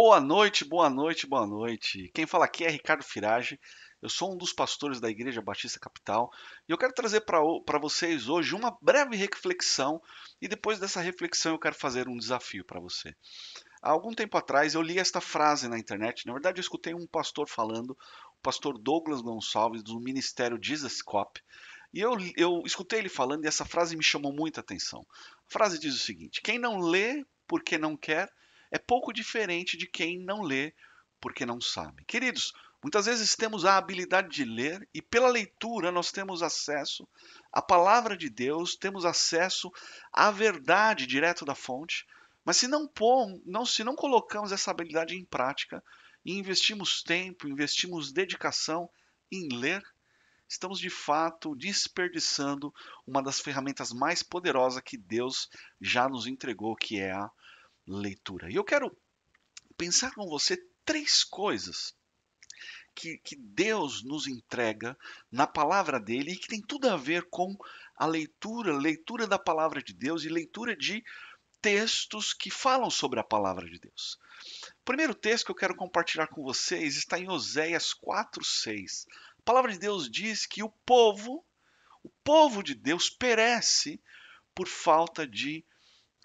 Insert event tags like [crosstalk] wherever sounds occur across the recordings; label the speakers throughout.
Speaker 1: Boa noite, boa noite, boa noite. Quem fala aqui é Ricardo Firage. Eu sou um dos pastores da Igreja Batista Capital e eu quero trazer para vocês hoje uma breve reflexão e depois dessa reflexão eu quero fazer um desafio para você. Há algum tempo atrás eu li esta frase na internet, na verdade eu escutei um pastor falando, o pastor Douglas Gonçalves do ministério Jesus Cop, e eu, eu escutei ele falando e essa frase me chamou muita atenção. A frase diz o seguinte: quem não lê porque não quer, é pouco diferente de quem não lê porque não sabe. Queridos, muitas vezes temos a habilidade de ler e pela leitura nós temos acesso à palavra de Deus, temos acesso à verdade direto da fonte, mas se não, pom, não se não colocamos essa habilidade em prática e investimos tempo, investimos dedicação em ler, estamos de fato desperdiçando uma das ferramentas mais poderosas que Deus já nos entregou, que é a leitura. E eu quero pensar com você três coisas que, que Deus nos entrega na palavra dele e que tem tudo a ver com a leitura, leitura da palavra de Deus e leitura de textos que falam sobre a palavra de Deus. O primeiro texto que eu quero compartilhar com vocês está em Oséias 4:6. A palavra de Deus diz que o povo, o povo de Deus perece por falta de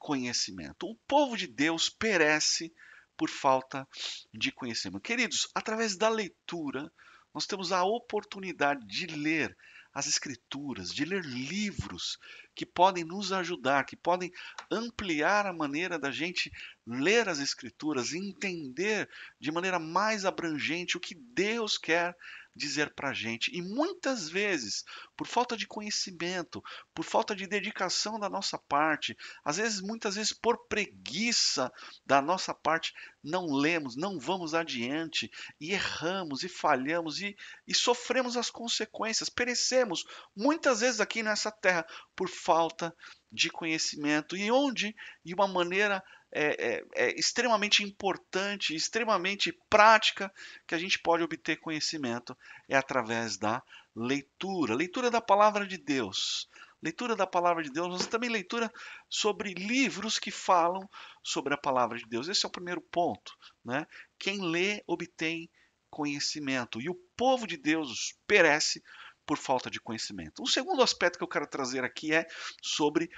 Speaker 1: conhecimento. O povo de Deus perece por falta de conhecimento. Queridos, através da leitura, nós temos a oportunidade de ler as Escrituras, de ler livros que podem nos ajudar, que podem ampliar a maneira da gente ler as Escrituras, entender de maneira mais abrangente o que Deus quer dizer para a gente. E muitas vezes por falta de conhecimento, por falta de dedicação da nossa parte, às vezes, muitas vezes, por preguiça da nossa parte, não lemos, não vamos adiante e erramos e falhamos e, e sofremos as consequências, perecemos muitas vezes aqui nessa terra por falta de conhecimento e onde, de uma maneira é, é, é, extremamente importante, extremamente prática que a gente pode obter conhecimento é através da leitura, leitura da palavra de Deus. Leitura da palavra de Deus, mas também leitura sobre livros que falam sobre a palavra de Deus. Esse é o primeiro ponto. Né? Quem lê obtém conhecimento. E o povo de Deus perece por falta de conhecimento. Um segundo aspecto que eu quero trazer aqui é sobre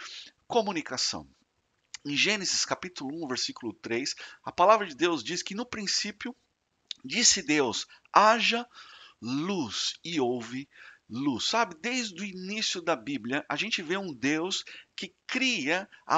Speaker 1: comunicação. Em Gênesis capítulo 1, versículo 3, a palavra de Deus diz que no princípio disse Deus: haja luz e houve luz. Sabe, desde o início da Bíblia, a gente vê um Deus que cria a,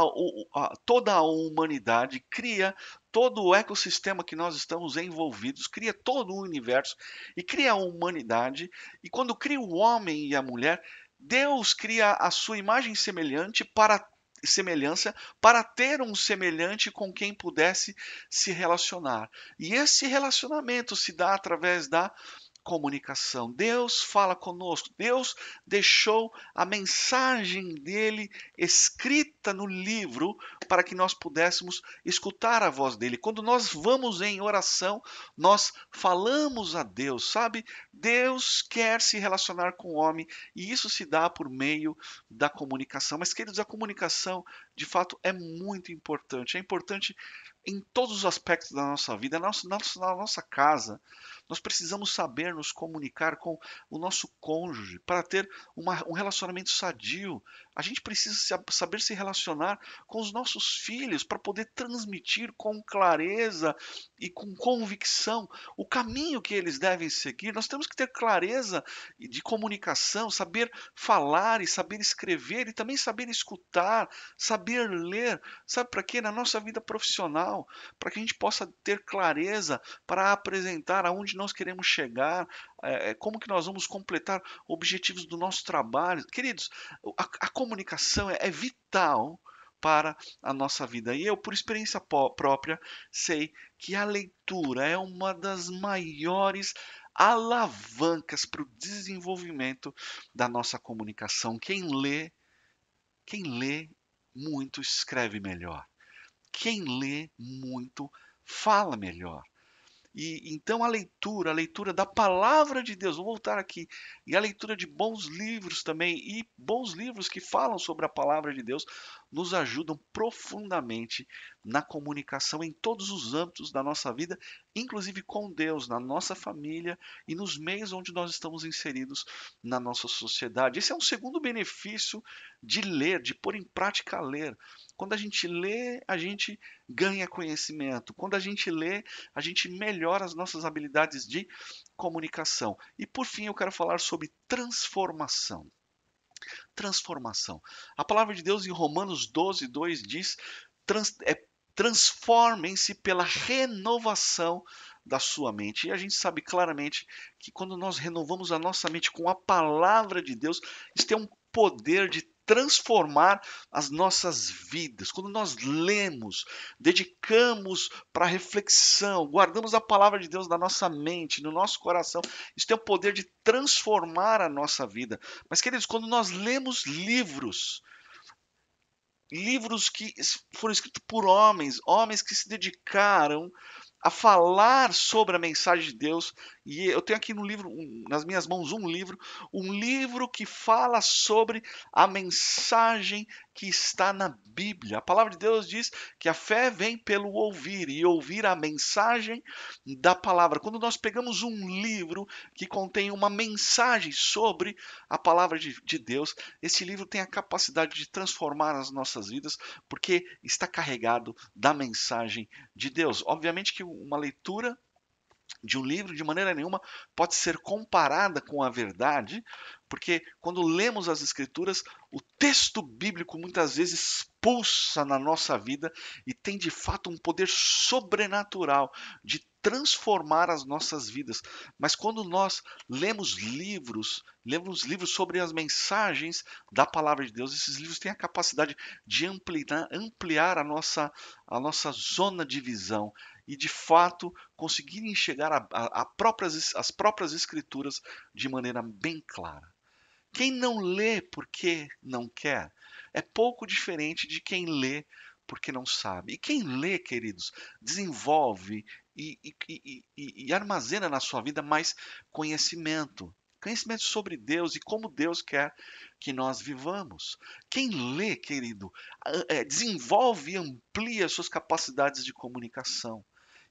Speaker 1: a, toda a humanidade, cria todo o ecossistema que nós estamos envolvidos, cria todo o universo e cria a humanidade. E quando cria o homem e a mulher, Deus cria a sua imagem semelhante para semelhança para ter um semelhante com quem pudesse se relacionar. E esse relacionamento se dá através da comunicação. Deus fala conosco. Deus deixou a mensagem dele escrita no livro para que nós pudéssemos escutar a voz dele. Quando nós vamos em oração, nós falamos a Deus, sabe? Deus quer se relacionar com o homem e isso se dá por meio da comunicação. Mas, queridos, a comunicação de fato é muito importante. É importante em todos os aspectos da nossa vida, na nossa, na nossa casa. Nós precisamos saber nos comunicar com o nosso cônjuge para ter uma, um relacionamento sadio. A gente precisa saber se relacionar com os nossos filhos para poder transmitir com clareza e com convicção o caminho que eles devem seguir. Nós temos que ter clareza de comunicação, saber falar e saber escrever e também saber escutar, saber saber ler, sabe para quê? Na nossa vida profissional, para que a gente possa ter clareza para apresentar aonde nós queremos chegar, é, é, como que nós vamos completar objetivos do nosso trabalho. Queridos, a, a comunicação é, é vital para a nossa vida. E eu, por experiência própria, sei que a leitura é uma das maiores alavancas para o desenvolvimento da nossa comunicação. Quem lê, quem lê muito escreve melhor. Quem lê muito fala melhor. E então a leitura, a leitura da palavra de Deus, vou voltar aqui, e a leitura de bons livros também, e bons livros que falam sobre a palavra de Deus, nos ajudam profundamente na comunicação em todos os âmbitos da nossa vida, inclusive com Deus, na nossa família e nos meios onde nós estamos inseridos na nossa sociedade. Esse é um segundo benefício de ler, de pôr em prática ler. Quando a gente lê, a gente ganha conhecimento. Quando a gente lê, a gente melhora as nossas habilidades de comunicação. E por fim, eu quero falar sobre transformação transformação. A palavra de Deus em Romanos 12, 2 diz: trans, é, transformem-se pela renovação da sua mente. E a gente sabe claramente que quando nós renovamos a nossa mente com a palavra de Deus, isso tem um poder de transformar as nossas vidas. Quando nós lemos, dedicamos para reflexão, guardamos a palavra de Deus na nossa mente, no nosso coração, isso tem o poder de transformar a nossa vida. Mas queridos, quando nós lemos livros, livros que foram escritos por homens, homens que se dedicaram a falar sobre a mensagem de Deus. E eu tenho aqui no livro, nas minhas mãos, um livro, um livro que fala sobre a mensagem que está na Bíblia. A palavra de Deus diz que a fé vem pelo ouvir e ouvir a mensagem da palavra. Quando nós pegamos um livro que contém uma mensagem sobre a palavra de, de Deus, esse livro tem a capacidade de transformar as nossas vidas porque está carregado da mensagem de Deus. Obviamente que uma leitura de um livro, de maneira nenhuma, pode ser comparada com a verdade, porque quando lemos as Escrituras, o texto bíblico muitas vezes pulsa na nossa vida e tem de fato um poder sobrenatural de transformar as nossas vidas. Mas quando nós lemos livros, lemos livros sobre as mensagens da palavra de Deus, esses livros têm a capacidade de ampliar, ampliar a, nossa, a nossa zona de visão, e de fato conseguirem chegar a, a, a próprias, as próprias escrituras de maneira bem clara. Quem não lê porque não quer é pouco diferente de quem lê porque não sabe. E quem lê, queridos, desenvolve e, e, e, e, armazena na sua vida mais conhecimento. Conhecimento sobre Deus e como Deus quer que nós vivamos. Quem lê, querido, é, desenvolve e amplia suas capacidades de comunicação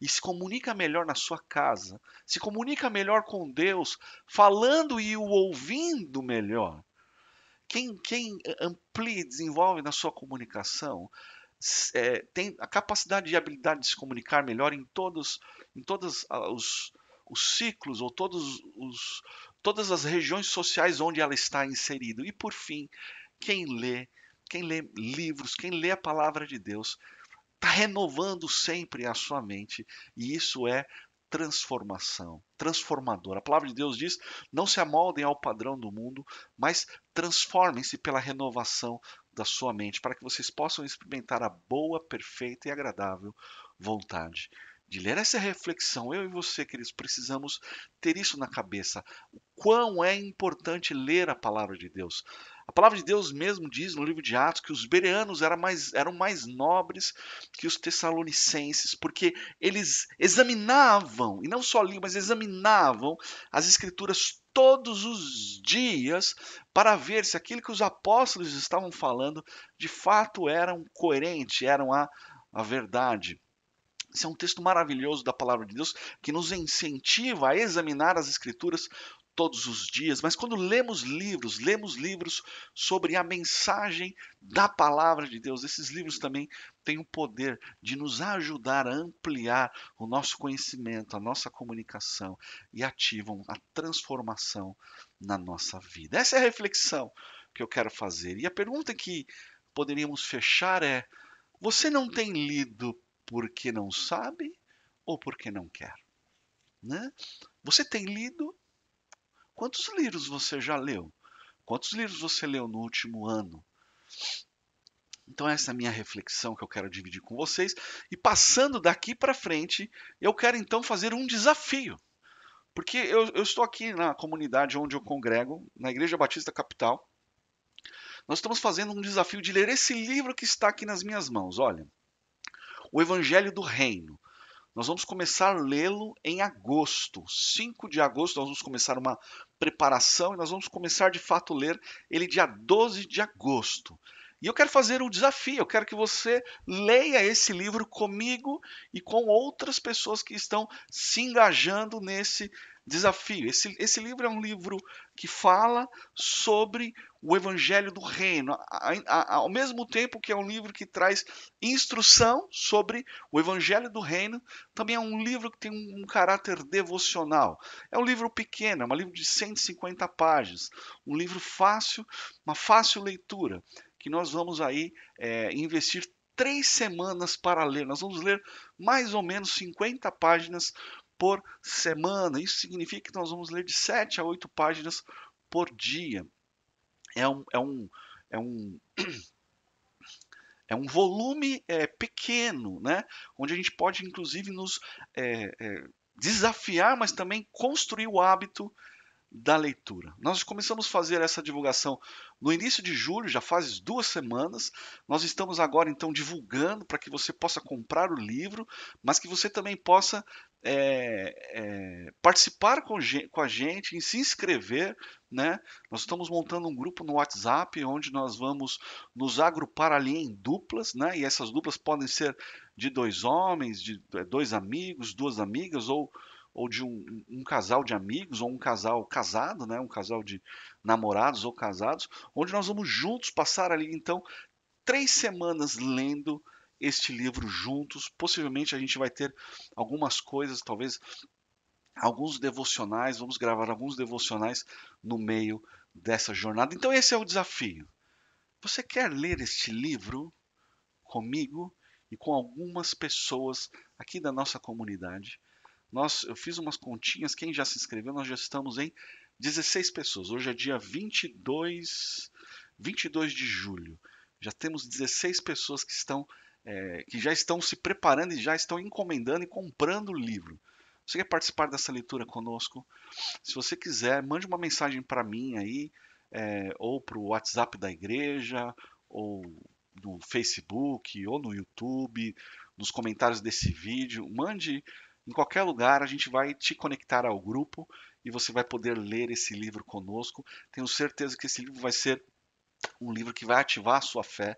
Speaker 1: e se comunica melhor na sua casa, se comunica melhor com Deus, falando e o ouvindo melhor. Quem, quem amplia desenvolve na sua comunicação é, tem a capacidade e habilidade de se comunicar melhor em todos, em todos ah, os, os ciclos ou todos os, todas as regiões sociais onde ela está inserida. E por fim, quem lê, quem lê livros, quem lê a palavra de Deus, está renovando sempre a sua mente, e isso é transformação, transformador. A palavra de Deus diz: não se amoldem ao padrão do mundo, mas transformem-se pela renovação da sua mente, para que vocês possam experimentar a boa, perfeita e agradável vontade de ler. Essa é a reflexão. Eu e você, queridos, precisamos ter isso na cabeça. O quão é importante ler a palavra de Deus. A palavra de Deus mesmo diz no livro de Atos que os bereanos eram mais, eram mais nobres que os tessalonicenses, porque eles examinavam, e não só liam, mas examinavam as escrituras todos os dias para ver se aquilo que os apóstolos estavam falando de fato eram coerente, eram a, a verdade. Esse é um texto maravilhoso da palavra de Deus que nos incentiva a examinar as Escrituras todos os dias, mas quando lemos livros, lemos livros sobre a mensagem da palavra de Deus, esses livros também têm o poder de nos ajudar a ampliar o nosso conhecimento, a nossa comunicação e ativam a transformação na nossa vida. Essa é a reflexão que eu quero fazer. E a pergunta que poderíamos fechar é: você não tem lido porque não sabe ou porque não quer? Né? Você tem lido Quantos livros você já leu? Quantos livros você leu no último ano? Então essa é a minha reflexão que eu quero dividir com vocês e passando daqui para frente, eu quero então fazer um desafio. Porque eu, eu estou aqui na comunidade onde eu congrego, na Igreja Batista Capital. Nós estamos fazendo um desafio de ler esse livro que está aqui nas minhas mãos. Olha, o Evangelho do Reino. Nós vamos começar a lê-lo em agosto. 5 de agosto nós vamos começar uma preparação e nós vamos começar de fato a ler ele dia 12 de agosto. E eu quero fazer um desafio, eu quero que você leia esse livro comigo e com outras pessoas que estão se engajando nesse Desafio. Esse, esse livro é um livro que fala sobre o Evangelho do Reino, a, a, ao mesmo tempo que é um livro que traz instrução sobre o Evangelho do Reino, também é um livro que tem um, um caráter devocional. É um livro pequeno, é um livro de 150 páginas, um livro fácil, uma fácil leitura, que nós vamos aí é, investir três semanas para ler. Nós vamos ler mais ou menos 50 páginas por semana. Isso significa que nós vamos ler de 7 a 8 páginas por dia. É um, é um, é um, [clears throat] é um volume é, pequeno, né? onde a gente pode, inclusive, nos é, é, desafiar, mas também construir o hábito da leitura. Nós começamos a fazer essa divulgação no início de julho, já faz duas semanas. Nós estamos agora então divulgando para que você possa comprar o livro, mas que você também possa é, é, participar com, com, a gente, em se inscrever. Né? Nós estamos montando um grupo no WhatsApp onde nós vamos nos agrupar ali em duplas, né? e essas duplas podem ser de dois homens, de é, dois amigos, duas amigas ou ou de um, um, casal de amigos, ou um casal casado, né? um casal de namorados ou casados, onde nós vamos juntos passar ali, então, três semanas lendo este livro juntos. Possivelmente a gente vai ter algumas coisas, talvez alguns devocionais, vamos gravar alguns devocionais no meio dessa jornada. Então, esse é o desafio. Você quer ler este livro comigo e com algumas pessoas aqui da nossa comunidade? Nós, eu fiz umas continhas, quem já se inscreveu, nós já estamos em 16 pessoas. Hoje é dia 22, 22 de julho. Já temos 16 pessoas que estão é, que já estão se preparando e já estão encomendando e comprando o livro. Você quer participar dessa leitura conosco? Se você quiser, mande uma mensagem para mim aí, é, ou para o WhatsApp da igreja, ou no Facebook, ou no YouTube, nos comentários desse vídeo. Mande em qualquer lugar, a gente vai te conectar ao grupo e você vai poder ler esse livro conosco. Tenho certeza que esse livro vai ser um livro que vai ativar a sua fé,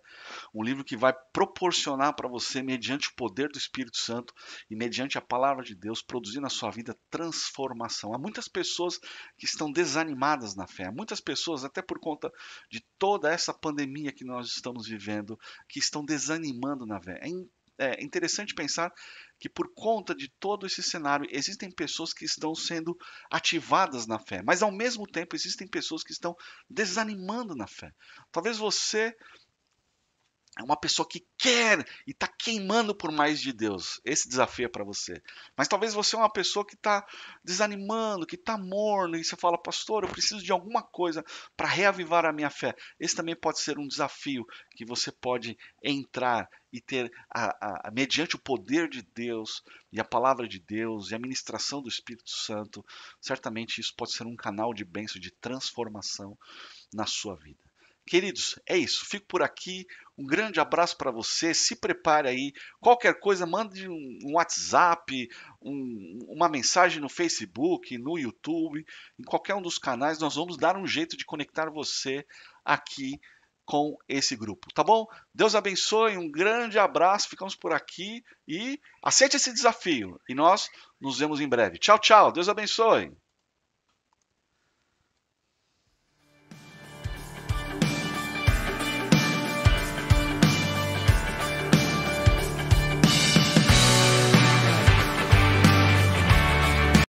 Speaker 1: um livro que vai proporcionar para você, mediante o poder do Espírito Santo e mediante a palavra de Deus, produzir na sua vida transformação. Há muitas pessoas que estão desanimadas na fé, há muitas pessoas, até por conta de toda essa pandemia que nós estamos vivendo, que estão desanimando na fé. É é interessante pensar que por conta de todo esse cenário, existem pessoas que estão sendo ativadas na fé, mas ao mesmo tempo existem pessoas que estão desanimando na fé. Talvez você é uma pessoa que quer e está queimando por mais de Deus. Esse desafio é para você. Mas talvez você é uma pessoa que está desanimando, que está morno, e você fala, pastor, eu preciso de alguma coisa para reavivar a minha fé. Esse também pode ser um desafio que você pode entrar e ter, a, a, mediante o poder de Deus e a palavra de Deus e a ministração do Espírito Santo, certamente isso pode ser um canal de bênção, de transformação na sua vida. Queridos, é isso. Fico por aqui. Um grande abraço para você. Se prepare aí. Qualquer coisa, mande um WhatsApp, um, uma mensagem no Facebook, no YouTube, em qualquer um dos canais. Nós vamos dar um jeito de conectar você aqui com esse grupo, tá bom? Deus abençoe, um grande abraço, ficamos por aqui e aceite esse desafio. E nós nos vemos em breve. Tchau, tchau, Deus abençoe.